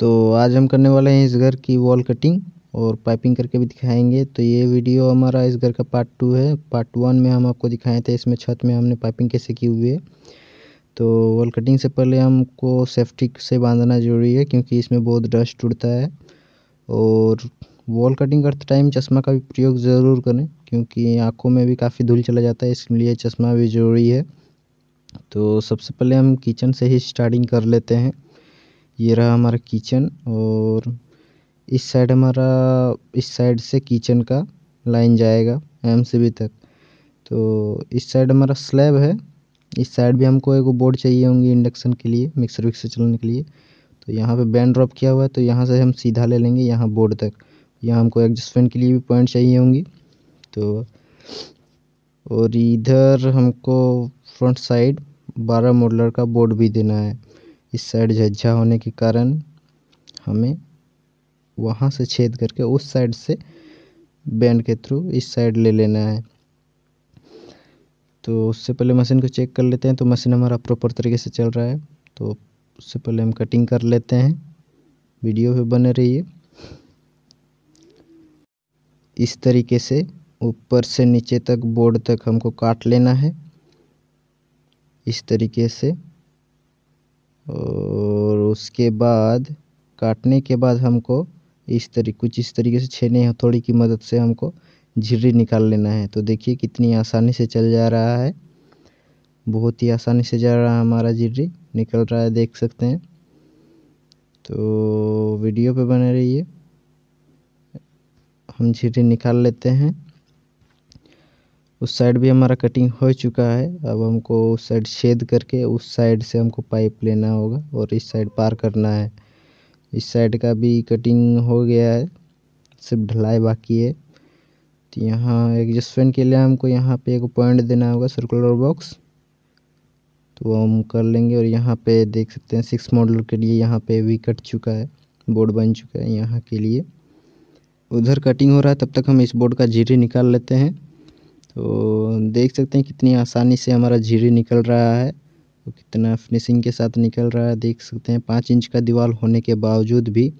तो आज हम करने वाले हैं इस घर की वॉल कटिंग और पाइपिंग करके भी दिखाएंगे तो ये वीडियो हमारा इस घर का पार्ट टू है पार्ट वन में हम आपको दिखाए थे इसमें छत में हमने पाइपिंग कैसे की हुई है तो वॉल कटिंग से पहले हमको सेफ्टी से बांधना ज़रूरी है क्योंकि इसमें बहुत डस्ट उड़ता है और वॉल कटिंग करते टाइम चश्मा का भी प्रयोग ज़रूर करें क्योंकि आँखों में भी काफ़ी धूल चला जाता है इसलिए चश्मा भी ज़रूरी है तो सबसे पहले हम किचन से ही स्टार्टिंग कर लेते हैं ये रहा हमारा किचन और इस साइड हमारा इस साइड से किचन का लाइन जाएगा एम सी बी तक तो इस साइड हमारा स्लैब है इस साइड भी हमको एगो बोर्ड चाहिए होंगी इंडक्शन के लिए मिक्सर विक्सर चलाने के लिए तो यहाँ पे बैंड ड्रॉप किया हुआ है तो यहाँ से हम सीधा ले लेंगे यहाँ बोर्ड तक यहाँ हमको एडजस्टमेंट के लिए भी पॉइंट चाहिए होंगी तो और इधर हमको फ्रंट साइड बारह मॉडलर का बोर्ड भी देना है इस साइड झज्झा होने के कारण हमें वहाँ से छेद करके उस साइड से बैंड के थ्रू इस साइड ले लेना है तो उससे पहले मशीन को चेक कर लेते हैं तो मशीन हमारा प्रॉपर तरीके से चल रहा है तो उससे पहले हम कटिंग कर लेते हैं वीडियो भी बने रहिए इस तरीके से ऊपर से नीचे तक बोर्ड तक हमको काट लेना है इस तरीके से और उसके बाद काटने के बाद हमको इस तरी कुछ इस तरीके से छेने हथौड़ी की मदद से हमको झिर्री निकाल लेना है तो देखिए कितनी आसानी से चल जा रहा है बहुत ही आसानी से जा रहा है हमारा झिरी निकल रहा है देख सकते हैं तो वीडियो पे बने रहिए हम झिरी निकाल लेते हैं उस साइड भी हमारा कटिंग हो चुका है अब हमको उस साइड छेद करके उस साइड से हमको पाइप लेना होगा और इस साइड पार करना है इस साइड का भी कटिंग हो गया है सिर्फ ढलाई बाकी है तो यहाँ एडजस्टमेंट के लिए हमको यहाँ पे एक पॉइंट देना होगा सर्कुलर बॉक्स तो वो हम कर लेंगे और यहाँ पे देख सकते हैं सिक्स मॉडल के लिए यहाँ पे भी कट चुका है बोर्ड बन चुका है यहाँ के लिए उधर कटिंग हो रहा है तब तक हम इस बोर्ड का जीरी निकाल लेते हैं तो देख सकते हैं कितनी आसानी से हमारा झीरी निकल रहा है तो कितना फिनिशिंग के साथ निकल रहा है देख सकते हैं पाँच इंच का दीवार होने के बावजूद भी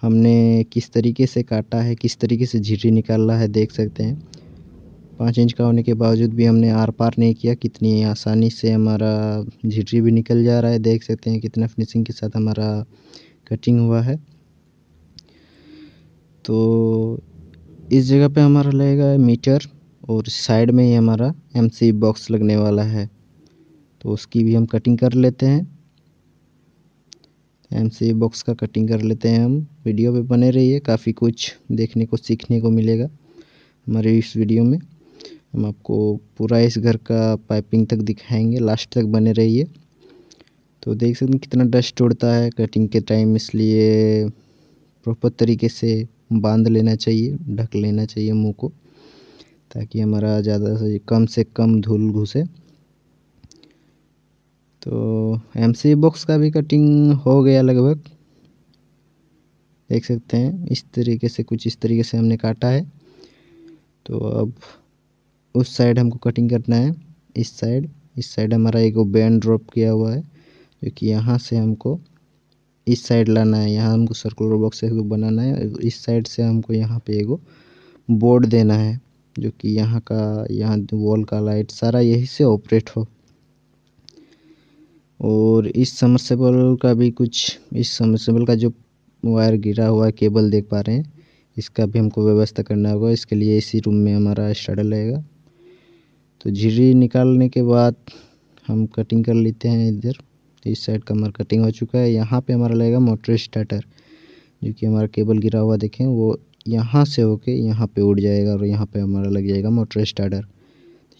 हमने किस तरीके से काटा है किस तरीके से झिरी रहा है देख सकते हैं पाँच इंच का होने के बावजूद भी हमने आर पार नहीं किया कितनी आसानी से हमारा झिटरी भी निकल जा रहा है देख सकते हैं कितना फिनिशिंग के साथ हमारा कटिंग हुआ है तो इस जगह पे हमारा लगेगा मीटर और साइड में ही हमारा एम बॉक्स लगने वाला है तो उसकी भी हम कटिंग कर लेते हैं एम सी बॉक्स का कटिंग कर लेते हैं हम वीडियो पे बने रहिए काफ़ी कुछ देखने को सीखने को मिलेगा हमारे इस वीडियो में हम आपको पूरा इस घर का पाइपिंग तक दिखाएंगे लास्ट तक बने रहिए तो देख सकते हैं कितना डस्ट उड़ता है कटिंग के टाइम इसलिए प्रॉपर तरीके से बांध लेना चाहिए ढक लेना चाहिए मुंह को ताकि हमारा ज़्यादा से कम से कम धूल घुसे तो एम सी बॉक्स का भी कटिंग हो गया लगभग देख सकते हैं इस तरीके से कुछ इस तरीके से हमने काटा है तो अब उस साइड हमको कटिंग करना है इस साइड इस साइड हमारा एक बैंड ड्रॉप किया हुआ है जो कि यहाँ से हमको इस साइड लाना है यहाँ हमको सर्कुलर बॉक्स बनाना है इस साइड से हमको यहाँ पे एगो बोर्ड देना है जो कि यहाँ का यहाँ वॉल का लाइट सारा यही से ऑपरेट हो और इस समरसेबल का भी कुछ इस समरसेबल का जो वायर गिरा हुआ है केबल देख पा रहे हैं इसका भी हमको व्यवस्था करना होगा इसके लिए इसी रूम में हमारा स्टार्टर रहेगा तो झिरी निकालने के बाद हम कटिंग कर लेते हैं इधर तो इस साइड का हमारा कटिंग हो चुका है यहाँ पे हमारा लगेगा मोटर स्टार्टर जो कि हमारा केबल गिरा हुआ देखें वो यहाँ से होके यहाँ पे उड़ जाएगा और यहाँ पे हमारा लग जाएगा मोटर स्टार्टर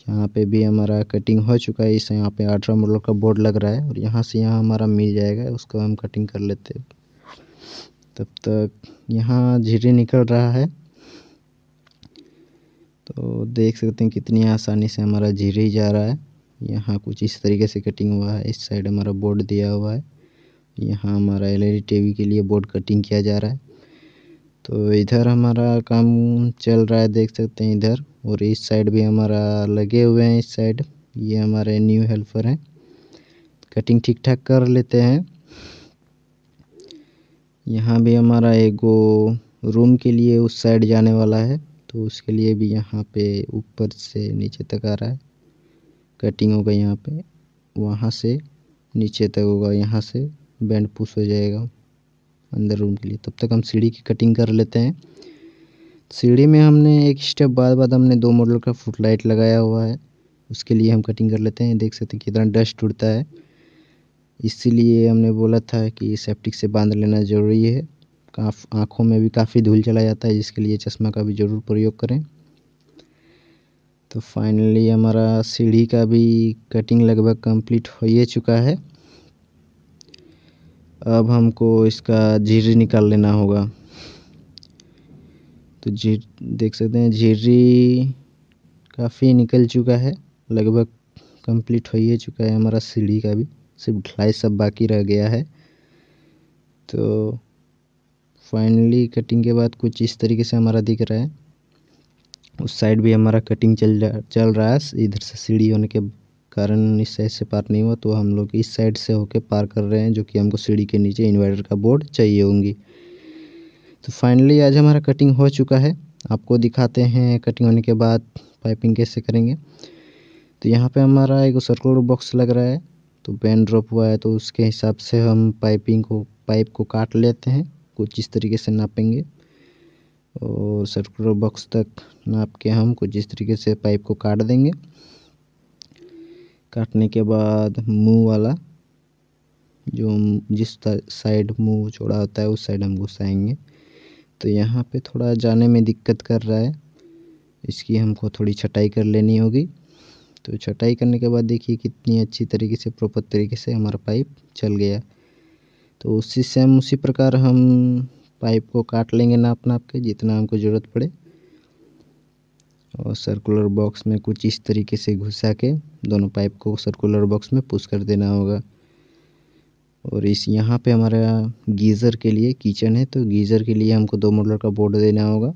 यहाँ पे भी हमारा कटिंग हो चुका है इस यहाँ पे अठारह मॉडल का बोर्ड लग रहा है और यहाँ से यहाँ हमारा मिल जाएगा उसको हम कटिंग कर लेते हैं तब तक यहाँ झीरे निकल रहा है तो देख सकते हैं कितनी आसानी से हमारा झीरी जा रहा है यहाँ कुछ इस तरीके से कटिंग हुआ है इस साइड हमारा बोर्ड दिया हुआ है यहाँ हमारा एल ई के लिए बोर्ड कटिंग किया जा रहा है तो इधर हमारा काम चल रहा है देख सकते हैं इधर और इस साइड भी हमारा लगे हुए हैं इस साइड ये हमारे न्यू हेल्पर हैं कटिंग ठीक ठाक कर लेते हैं यहाँ भी हमारा एगो रूम के लिए उस साइड जाने वाला है तो उसके लिए भी यहाँ पे ऊपर से नीचे तक आ रहा है कटिंग होगा यहाँ पे वहाँ से नीचे तक होगा यहाँ से बैंड पुश हो जाएगा अंदर रूम के लिए तब तक हम सीढ़ी की कटिंग कर लेते हैं सीढ़ी में हमने एक स्टेप बाद बाद हमने दो मॉडल का फुट लाइट लगाया हुआ है उसके लिए हम कटिंग कर लेते हैं देख सकते हैं कितना डस्ट उड़ता है इसीलिए हमने बोला था कि सेप्टिक से बांध लेना ज़रूरी है काफ आँखों में भी काफ़ी धूल चला जाता है जिसके लिए चश्मा का भी ज़रूर प्रयोग करें तो फाइनली हमारा सीढ़ी का भी कटिंग लगभग कंप्लीट हो ही चुका है अब हमको इसका झिर्री निकाल लेना होगा तो झिर देख सकते हैं झीरी काफ़ी निकल चुका है लगभग कंप्लीट हो ही चुका है हमारा सीढ़ी का भी सिर्फ ढलाई सब बाकी रह गया है तो फाइनली कटिंग के बाद कुछ इस तरीके से हमारा दिख रहा है उस साइड भी हमारा कटिंग चल जा चल रहा है इधर से सीढ़ी होने के कारण इस साइड से पार नहीं हुआ तो हम लोग इस साइड से होके पार कर रहे हैं जो कि हमको सीढ़ी के नीचे इन्वर्टर का बोर्ड चाहिए होंगी तो फाइनली आज हमारा कटिंग हो चुका है आपको दिखाते हैं कटिंग होने के बाद पाइपिंग कैसे करेंगे तो यहाँ पे हमारा एक सर्कुलर बॉक्स लग रहा है तो पेन ड्रॉप हुआ है तो उसके हिसाब से हम पाइपिंग को पाइप को काट लेते हैं कुछ इस तरीके से नापेंगे और सर्कुलर बॉक्स तक नाप के हम कुछ इस तरीके से पाइप को काट देंगे काटने के बाद मुंह वाला जो जिस साइड मुंह चौड़ा होता है उस साइड हम घुसाएंगे तो यहाँ पे थोड़ा जाने में दिक्कत कर रहा है इसकी हमको थोड़ी छटाई कर लेनी होगी तो छटाई करने के बाद देखिए कितनी अच्छी तरीके से प्रॉपर तरीके से हमारा पाइप चल गया तो उसी सेम उसी प्रकार हम पाइप को काट लेंगे नाप नाप के जितना हमको ज़रूरत पड़े और सर्कुलर बॉक्स में कुछ इस तरीके से घुसा के दोनों पाइप को सर्कुलर बॉक्स में पुश कर देना होगा और इस यहाँ पे हमारा गीज़र के लिए किचन है तो गीज़र के लिए हमको दो मोटर का बोर्ड देना होगा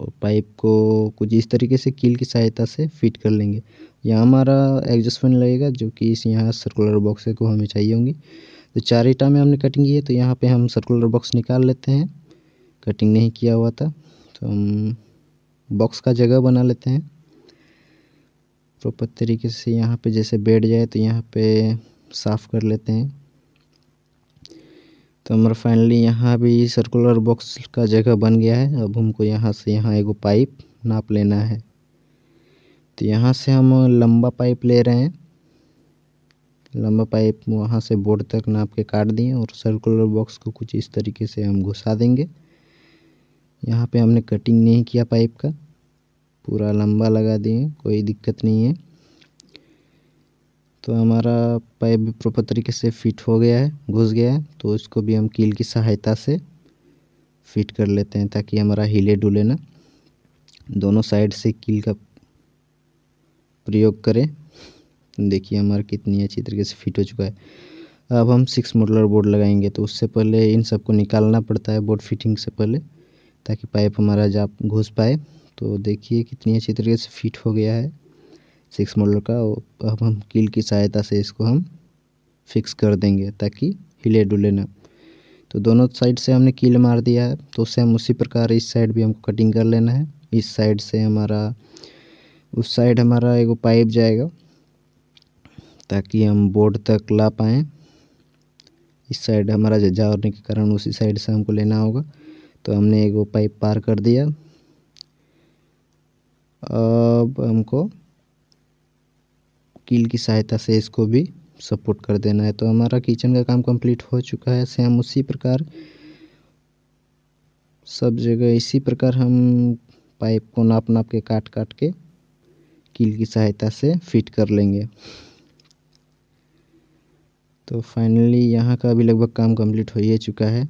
और पाइप को कुछ इस तरीके से कील की सहायता से फिट कर लेंगे यहाँ हमारा एडजस्टमेंट फैन लगेगा जो कि इस यहाँ सर्कुलर बॉक्स को हमें चाहिए होंगी तो चार ईटा में हमने कटिंग की है तो यहाँ पे हम सर्कुलर बॉक्स निकाल लेते हैं कटिंग नहीं किया हुआ था तो हम बॉक्स का जगह बना लेते हैं प्रॉपर तरीके से यहाँ पे जैसे बैठ जाए तो यहाँ पे साफ़ कर लेते हैं तो हमारा फाइनली यहाँ भी सर्कुलर बॉक्स का जगह बन गया है अब हमको यहाँ से यहाँ एगो पाइप नाप लेना है तो यहाँ से हम लंबा पाइप ले रहे हैं लंबा पाइप वहाँ से बोर्ड तक नाप के काट दिए और सर्कुलर बॉक्स को कुछ इस तरीके से हम घुसा देंगे यहाँ पे हमने कटिंग नहीं किया पाइप का पूरा लंबा लगा दिए कोई दिक्कत नहीं है तो हमारा पाइप भी प्रॉपर तरीके से फिट हो गया है घुस गया है तो इसको भी हम कील की सहायता से फिट कर लेते हैं ताकि हमारा हिले डुले ना दोनों साइड से कील का प्रयोग करें देखिए हमारा कितनी अच्छी तरीके से फिट हो चुका है अब हम सिक्स मॉडलर बोर्ड लगाएंगे तो उससे पहले इन सबको निकालना पड़ता है बोर्ड फिटिंग से पहले ताकि पाइप हमारा जा घुस पाए तो देखिए कितनी अच्छी तरीके से फिट हो गया है सिक्स मॉडल का अब हम कील की सहायता से इसको हम फिक्स कर देंगे ताकि हिले डुले ना तो दोनों साइड से हमने कील मार दिया है तो उससे हम उसी प्रकार इस साइड भी हमको कटिंग कर लेना है इस साइड से हमारा उस साइड हमारा एगो पाइप जाएगा ताकि हम बोर्ड तक ला पाएँ इस साइड हमारा जजा होने के कारण उसी साइड से हमको लेना होगा तो हमने एक वो पाइप पार कर दिया अब हमको कील की सहायता से इसको भी सपोर्ट कर देना है तो हमारा किचन का काम कंप्लीट हो चुका है से हम उसी प्रकार सब जगह इसी प्रकार हम पाइप को नाप नाप के काट काट के कील की सहायता से फिट कर लेंगे तो फाइनली यहाँ का अभी लगभग काम कंप्लीट हो ही चुका है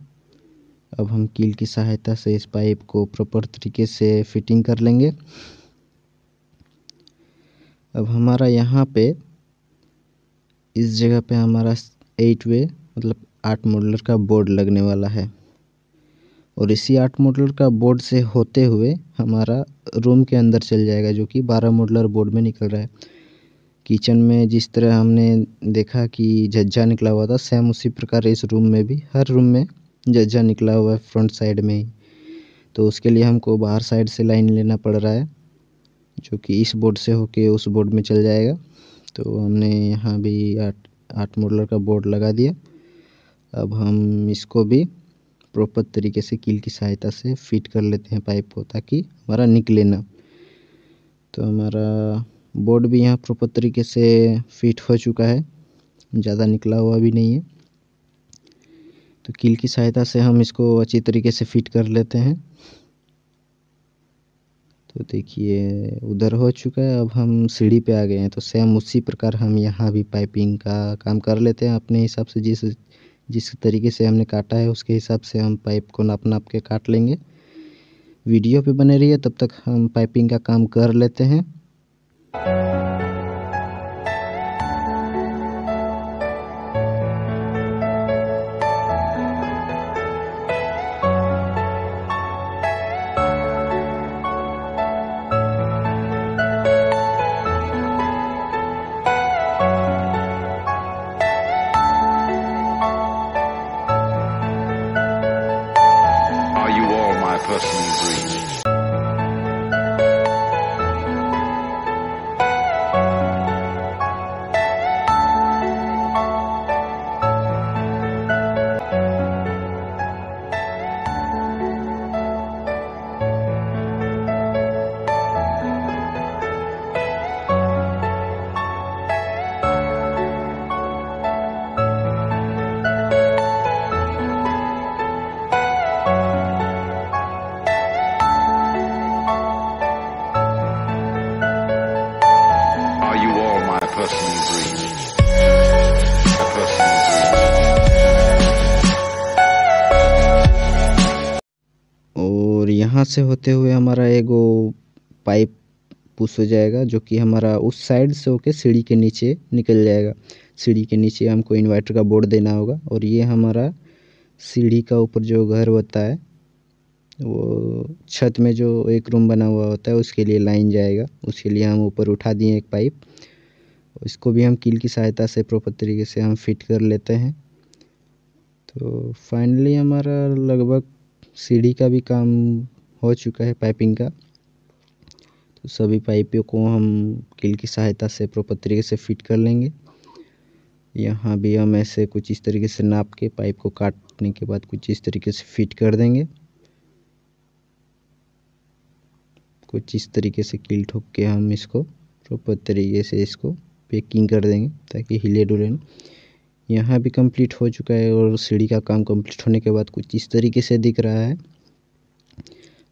अब हम कील की सहायता से इस पाइप को प्रॉपर तरीके से फिटिंग कर लेंगे अब हमारा यहाँ पे इस जगह पे हमारा एट वे मतलब आठ मॉडलर का बोर्ड लगने वाला है और इसी आठ मॉडलर का बोर्ड से होते हुए हमारा रूम के अंदर चल जाएगा जो कि बारह मॉडलर बोर्ड में निकल रहा है किचन में जिस तरह हमने देखा कि झज्जा निकला हुआ था सेम उसी प्रकार इस रूम में भी हर रूम में जज्जा निकला हुआ है फ्रंट साइड में ही तो उसके लिए हमको बाहर साइड से लाइन लेना पड़ रहा है जो कि इस बोर्ड से होके उस बोर्ड में चल जाएगा तो हमने यहाँ भी आठ आठ मॉडलर का बोर्ड लगा दिया अब हम इसको भी प्रॉपर तरीके से कील की सहायता से फिट कर लेते हैं पाइप को ताकि हमारा निकले ना तो हमारा बोर्ड भी यहाँ प्रॉपर तरीके से फिट हो चुका है ज़्यादा निकला हुआ भी नहीं है तो कील की सहायता से हम इसको अच्छी तरीके से फिट कर लेते हैं तो देखिए उधर हो चुका है अब हम सीढ़ी पे आ गए हैं तो सेम उसी प्रकार हम यहाँ भी पाइपिंग का काम कर लेते हैं अपने हिसाब से जिस जिस तरीके से हमने काटा है उसके हिसाब से हम पाइप को नाप नाप के काट लेंगे वीडियो पे बने रहिए तब तक हम पाइपिंग का काम कर लेते हैं से होते हुए हमारा एगो पाइप पुश हो जाएगा जो कि हमारा उस साइड से होके सीढ़ी के नीचे निकल जाएगा सीढ़ी के नीचे हमको इन्वर्टर का बोर्ड देना होगा और ये हमारा सीढ़ी का ऊपर जो घर होता है वो छत में जो एक रूम बना हुआ होता है उसके लिए लाइन जाएगा उसके लिए हम ऊपर उठा दिए एक पाइप इसको भी हम कील की सहायता से प्रॉपर तरीके से हम फिट कर लेते हैं तो फाइनली हमारा लगभग सीढ़ी का भी काम हो चुका है पाइपिंग का तो सभी पाइपों को हम किल की सहायता से प्रॉपर तरीके से फिट कर लेंगे यहाँ भी हम ऐसे कुछ इस तरीके से नाप के पाइप को काटने के बाद कुछ इस तरीके से फिट कर देंगे कुछ इस तरीके से किल ठोक के हम इसको प्रॉपर तरीके से इसको पैकिंग कर देंगे ताकि हिले डुले ना यहाँ भी कंप्लीट हो चुका है और सीढ़ी का काम कंप्लीट होने के बाद कुछ इस तरीके से दिख रहा है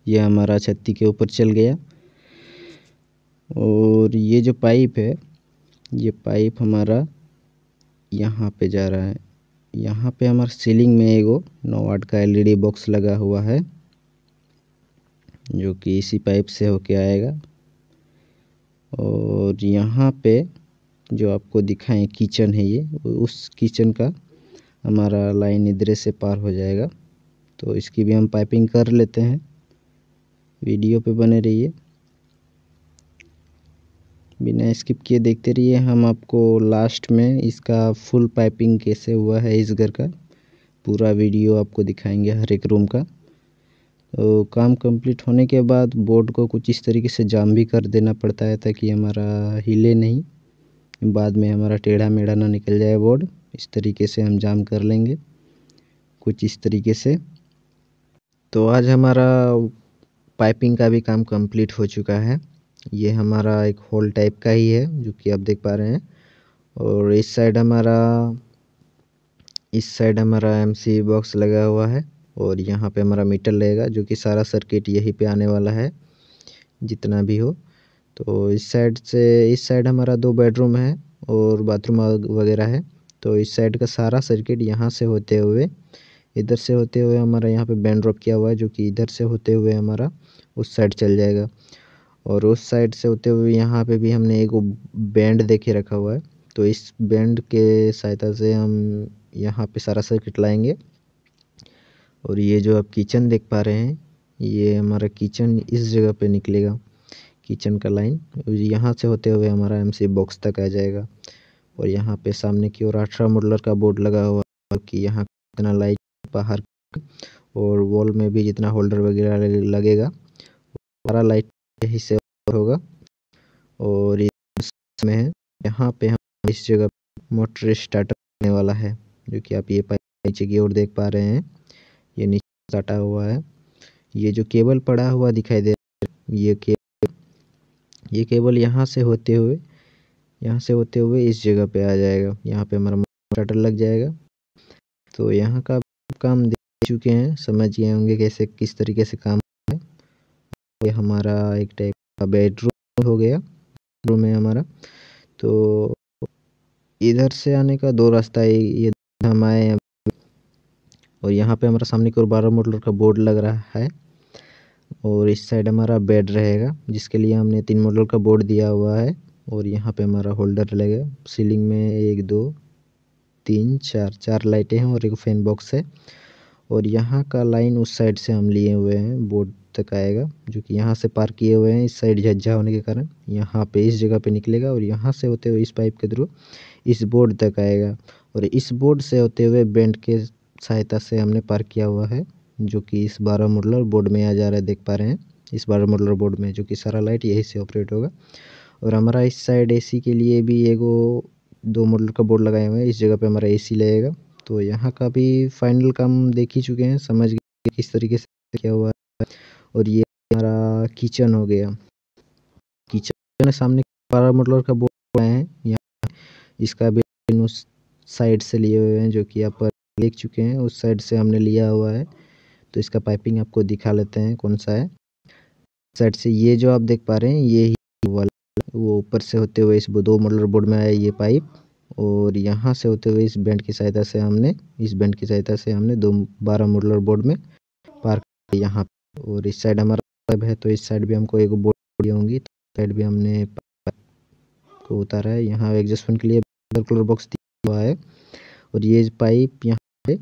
ये हमारा छत्ती के ऊपर चल गया और ये जो पाइप है ये पाइप हमारा यहाँ पे जा रहा है यहाँ पे हमारा सीलिंग में एगो नौ वाट का एलईडी बॉक्स लगा हुआ है जो कि इसी पाइप से होके आएगा और यहाँ पे जो आपको दिखाएं किचन है ये उस किचन का हमारा लाइन इधरे से पार हो जाएगा तो इसकी भी हम पाइपिंग कर लेते हैं वीडियो पे बने रहिए बिना स्किप किए देखते रहिए हम आपको लास्ट में इसका फुल पाइपिंग कैसे हुआ है इस घर का पूरा वीडियो आपको दिखाएंगे हर एक रूम का तो काम कंप्लीट होने के बाद बोर्ड को कुछ इस तरीके से जाम भी कर देना पड़ता है ताकि हमारा हिले नहीं बाद में हमारा टेढ़ा मेढ़ा ना निकल जाए बोर्ड इस तरीके से हम जाम कर लेंगे कुछ इस तरीके से तो आज हमारा पाइपिंग का भी काम कंप्लीट हो चुका है ये हमारा एक होल टाइप का ही है जो कि आप देख पा रहे हैं और इस साइड हमारा इस साइड हमारा एमसी बॉक्स लगा हुआ है और यहाँ पे हमारा मीटर लगेगा जो कि सारा सर्किट यहीं पे आने वाला है जितना भी हो तो इस साइड से इस साइड हमारा दो बेडरूम है और बाथरूम वगैरह है तो इस साइड का सारा सर्किट यहाँ से होते हुए इधर से होते हुए हमारा यहाँ पे बैंड ड्रॉप किया हुआ है जो कि इधर से होते हुए हमारा उस साइड चल जाएगा और उस साइड से होते हुए यहाँ पे भी हमने एक बैंड देखे रखा हुआ है तो इस बैंड के सहायता से हम यहाँ पे सारा सर्किट लाएंगे और ये जो आप किचन देख पा रहे हैं ये हमारा किचन इस जगह पे निकलेगा किचन का लाइन यहाँ से होते हुए हमारा एम बॉक्स तक आ जाएगा और यहाँ पे सामने की ओर अठारह मॉडलर का बोर्ड लगा हुआ है कि यहाँ कितना लाइट बाहर और वॉल में भी जितना होल्डर वगैरह लगेगा सारा लाइट ही से होगा और इसमें है यहाँ पे हम इस जगह मोटर स्टार्टर करने वाला है जो कि आप ये नीचे की ओर देख पा रहे हैं ये नीचे काटा हुआ है ये जो केबल पड़ा हुआ दिखाई दे रहा है ये केबल ये केबल यहाँ से होते हुए यहाँ से होते हुए इस जगह पे आ जाएगा यहाँ पे हमारा मोटर स्टार्टर लग जाएगा तो यहाँ का काम दे देख चुके हैं समझिए होंगे कैसे किस तरीके से काम है ये हमारा एक टाइप का बेडरूम हो गया रूम है हमारा तो इधर से आने का दो रास्ता है ये हम आए और यहाँ पे हमारा सामने की ओर बारह मोटर का बोर्ड लग रहा है और इस साइड हमारा बेड रहेगा जिसके लिए हमने तीन मोटर का बोर्ड दिया हुआ है और यहाँ पे हमारा होल्डर लगेगा सीलिंग में एक दो तीन चार चार लाइटें हैं और एक फैन बॉक्स है और यहाँ का लाइन उस साइड से हम लिए हुए हैं बोर्ड तक आएगा जो कि यहाँ से पार किए हुए हैं इस साइड झज्झा होने के कारण यहाँ पे इस जगह पे निकलेगा और यहाँ से होते हुए इस पाइप के थ्रू इस बोर्ड तक आएगा और इस बोर्ड से होते हुए बेंड के सहायता से हमने पार किया हुआ है जो कि इस बारह मॉडलर बोर्ड में आ जा रहा है देख पा रहे हैं इस बारह मॉडलर बोर्ड में जो कि सारा लाइट यही से ऑपरेट होगा और हमारा इस साइड ए के लिए भी एगो दो मॉडल का बोर्ड लगाए हुए हैं इस जगह पे हमारा ए_सी लगेगा तो यहाँ का भी फाइनल काम देख ही चुके हैं समझ गए किस तरीके से क्या हुआ है और ये हमारा किचन हो गया किचन सामने बारह मॉडल का बोर्ड लगाए हैं यहाँ इसका भी साइड से लिए हुए हैं जो कि आप देख चुके हैं उस साइड से हमने लिया हुआ है तो इसका पाइपिंग आपको दिखा लेते हैं कौन सा है साइड से ये जो आप देख पा रहे हैं ये ही वाला वो ऊपर से होते हुए इस दो मोटर बोर्ड में आया ये पाइप और यहाँ से होते हुए इस बैंड की सहायता से हमने इस बैंड की सहायता से हमने दो बारह मोटर बोर्ड में पार्क यहाँ और इस साइड हमारा है तो इस साइड भी हमको एक बोर्ड होंगी तो साइड भी हमने को उतारा है यहाँ एडजस्टमेंट के लिए कलर बॉक्स दिया हुआ है और ये पाइप यहाँ पे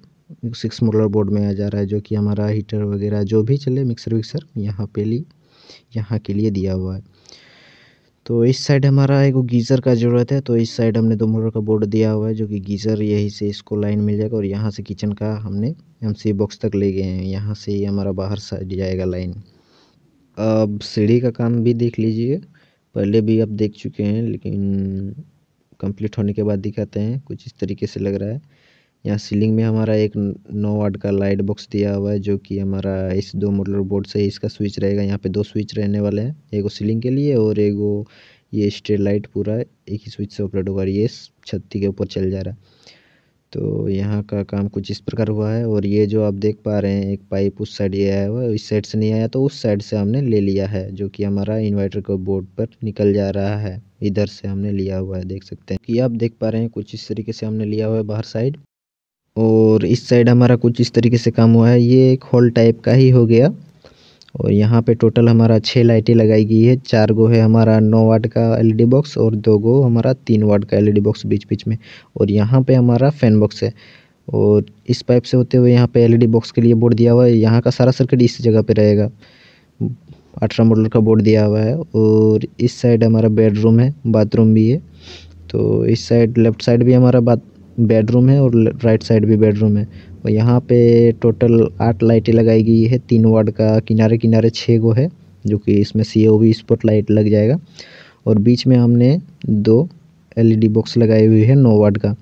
सिक्स मोटर बोर्ड में आ जा रहा है जो कि हमारा हीटर वगैरह जो भी चले मिक्सर विक्सर यहाँ पे ली यहाँ के लिए दिया हुआ है तो इस साइड हमारा एक गीजर का जरूरत है तो इस साइड हमने दो मोटर का बोर्ड दिया हुआ है जो कि गीजर यही से इसको लाइन मिल जाएगा और यहाँ से किचन का हमने एम सी बॉक्स तक ले गए हैं यहाँ से ही हमारा बाहर साइड जाएगा लाइन अब सीढ़ी का काम भी देख लीजिए पहले भी आप देख चुके हैं लेकिन कंप्लीट होने के बाद दिखाते हैं कुछ इस तरीके से लग रहा है यहाँ सीलिंग में हमारा एक नौ वाट का लाइट बॉक्स दिया हुआ है जो कि हमारा इस दो मोटर बोर्ड से इसका स्विच रहेगा यहाँ पे दो स्विच रहने वाले हैं एगो सीलिंग के लिए और एगो ये स्ट्रेट लाइट पूरा एक ही स्विच से ऑपरेट होगा ये छत्ती के ऊपर चल जा रहा है तो यहाँ का काम कुछ इस प्रकार हुआ है और ये जो आप देख पा रहे हैं एक पाइप उस साइड ये आया हुआ है इस साइड से नहीं आया तो उस साइड से हमने ले लिया है जो कि हमारा इन्वर्टर का बोर्ड पर निकल जा रहा है इधर से हमने लिया हुआ है देख सकते हैं कि आप देख पा रहे हैं कुछ इस तरीके से हमने लिया हुआ है बाहर साइड और इस साइड हमारा कुछ इस तरीके से काम हुआ है ये एक हॉल टाइप का ही हो गया और यहाँ पे टोटल हमारा छः लाइटें लगाई गई है चार गो है हमारा नौ वाट का एलईडी बॉक्स और दो गो हमारा तीन वाट का एलईडी बॉक्स बीच बीच में और यहाँ पे हमारा फैन बॉक्स है और इस पाइप से होते हुए यहाँ पे एलईडी बॉक्स के लिए बोर्ड दिया हुआ है यहाँ का सारा सर्किट इस जगह पे रहेगा अठारह मॉडल का बोर्ड दिया हुआ है और इस साइड हमारा बेडरूम है बाथरूम भी है तो इस साइड लेफ्ट साइड भी हमारा बाथ बेडरूम है और राइट साइड भी बेडरूम है और यहाँ पे टोटल आठ लाइटें लगाई गई है तीन वार्ड का किनारे किनारे छः गो है जो कि इसमें C O V spot light लग जाएगा और बीच में हमने दो एलईडी बॉक्स e लगाई हुई है नौ वार्ड का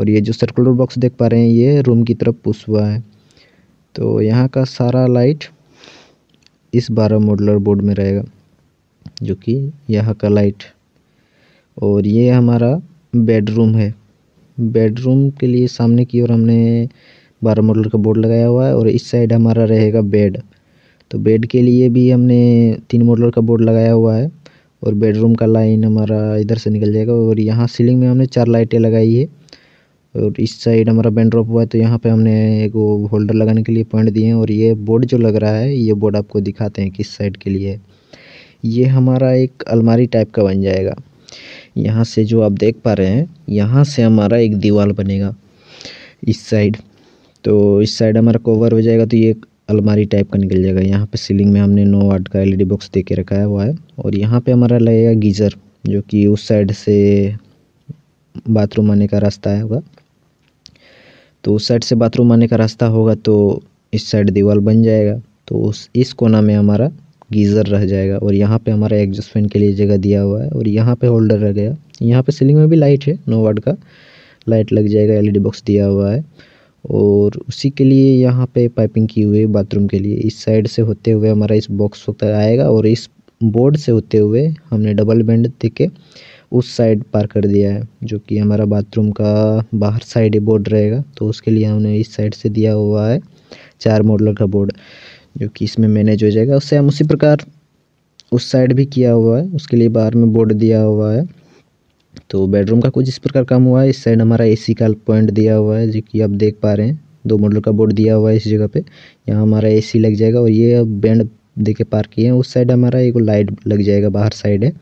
और ये जो सर्कुलर बॉक्स देख पा रहे हैं ये रूम की तरफ पुश हुआ है तो यहाँ का सारा लाइट इस बारह मॉडलर बोर्ड में रहेगा जो कि यहाँ का लाइट और ये हमारा बेडरूम है बेडरूम के लिए सामने की ओर हमने बारह मॉडल का बोर्ड लगाया हुआ है और इस साइड हमारा रहेगा बेड तो बेड के लिए भी हमने तीन मॉडल का बोर्ड लगाया हुआ है और बेडरूम का लाइन हमारा इधर से निकल जाएगा और यहाँ सीलिंग में हमने चार लाइटें लगाई है और इस साइड हमारा बैंड्रॉप हुआ है तो यहाँ पे हमने एक वो होल्डर लगाने के लिए पॉइंट दिए हैं और ये बोर्ड जो लग रहा है ये बोर्ड आपको दिखाते हैं किस साइड के लिए ये हमारा एक अलमारी टाइप का बन जाएगा यहाँ से जो आप देख पा रहे हैं यहाँ से हमारा एक दीवार बनेगा इस साइड तो इस साइड हमारा कवर हो जाएगा तो ये एक अलमारी टाइप का निकल जाएगा यहाँ पे सीलिंग में हमने नो वाट का एलईडी बॉक्स दे के रखा हुआ है और यहाँ पे हमारा लगेगा गीज़र जो कि उस साइड से बाथरूम आने का रास्ता होगा तो उस साइड से बाथरूम आने का रास्ता होगा तो इस साइड दीवार बन जाएगा तो उस इस कोना में हमारा गीजर रह जाएगा और यहाँ पे हमारा एग्जॉस्ट फैन के लिए जगह दिया हुआ है और यहाँ पे होल्डर रह गया यहाँ पे सीलिंग में भी लाइट है नो वाट का लाइट लग जाएगा एलईडी बॉक्स दिया हुआ है और उसी के लिए यहाँ पे पाइपिंग की हुई है बाथरूम के लिए इस साइड से होते हुए हमारा इस बॉक्स होता आएगा और इस बोर्ड से होते हुए हमने डबल बैंड दे के उस साइड पार कर दिया है जो कि हमारा बाथरूम का बाहर साइड बोर्ड रहेगा तो उसके लिए हमने इस साइड से दिया हुआ है चार मॉडलर का बोर्ड जो कि इसमें मैनेज हो जाएगा उससे हम उसी प्रकार उस साइड भी किया हुआ है उसके लिए बाहर में बोर्ड दिया हुआ है तो बेडरूम का कुछ इस प्रकार काम हुआ है इस साइड हमारा एसी का पॉइंट दिया हुआ है जो कि आप देख पा रहे हैं दो मॉडल का बोर्ड दिया हुआ है इस जगह पे यहाँ हमारा एसी लग जाएगा और ये बैंड दे के पार किए हैं उस साइड हमारा एक लाइट लग जाएगा बाहर साइड है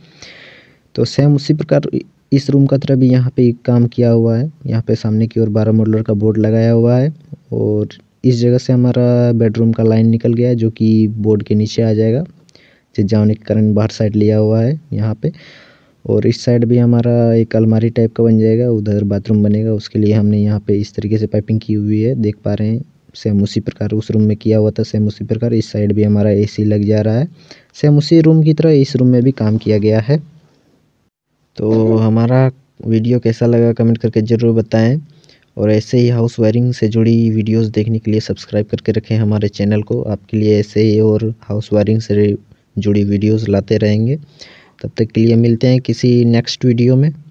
तो सेम उसी प्रकार इस रूम का तरह भी यहाँ पे काम किया हुआ है यहाँ पे सामने की ओर बारह मॉडलर का बोर्ड लगाया हुआ है और इस जगह से हमारा बेडरूम का लाइन निकल गया है जो कि बोर्ड के नीचे आ जाएगा जाने के कारण बाहर साइड लिया हुआ है यहाँ पे और इस साइड भी हमारा एक अलमारी टाइप का बन जाएगा उधर बाथरूम बनेगा उसके लिए हमने यहाँ पे इस तरीके से पाइपिंग की हुई है देख पा रहे हैं सेम उसी प्रकार उस रूम में किया हुआ था सेम उसी प्रकार इस साइड भी हमारा एसी लग जा रहा है सेम उसी रूम की तरह इस रूम में भी काम किया गया है तो हमारा वीडियो कैसा लगा कमेंट करके ज़रूर बताएँ और ऐसे ही हाउस वायरिंग से जुड़ी वीडियोस देखने के लिए सब्सक्राइब करके रखें हमारे चैनल को आपके लिए ऐसे ही और हाउस वायरिंग से जुड़ी वीडियोस लाते रहेंगे तब तक के लिए मिलते हैं किसी नेक्स्ट वीडियो में